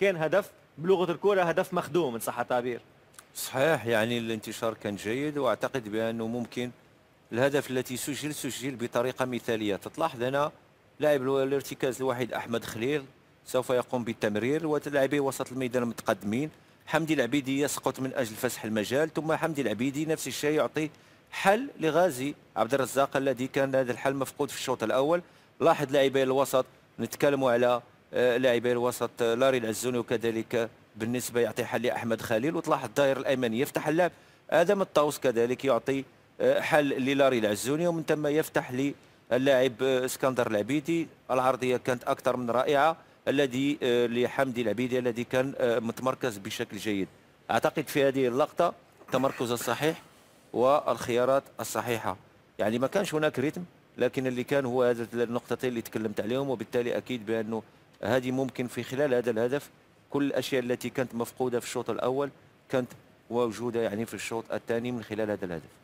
كان هدف بلغه الكره هدف مخدوم ان صح التعبير صحيح يعني الانتشار كان جيد واعتقد بانه ممكن الهدف التي سجل سجل بطريقه مثاليه تلاحظ هنا لاعب الارتكاز الوحيد احمد خليل سوف يقوم بالتمرير ولاعبي وسط الميدان متقدمين حمدي العبيدي يسقط من اجل فسح المجال ثم حمدي العبيدي نفس الشيء يعطي حل لغازي عبد الرزاق الذي كان هذا الحل مفقود في الشوط الاول لاحظ لاعبي الوسط نتكلموا على لاعبي الوسط لاري العزوني وكذلك بالنسبه يعطي حل لاحمد خليل وتلاحظ الدائره الأيمن يفتح اللعب ادم الطاوس كذلك يعطي آه، حل للاري العزوني ومن ثم يفتح للاعب آه، اسكندر العبيدي العرضيه كانت اكثر من رائعه الذي آه، لحمدي العبيدي الذي كان متمركز بشكل جيد اعتقد في هذه اللقطه التمركز الصحيح والخيارات الصحيحه يعني ما كانش هناك ريتم لكن اللي كان هو هذه النقطتين اللي تكلمت عليهم وبالتالي اكيد بانه هذه ممكن في خلال هذا الهدف كل الأشياء التي كانت مفقودة في الشوط الأول كانت موجودة يعني في الشوط الثاني من خلال هذا الهدف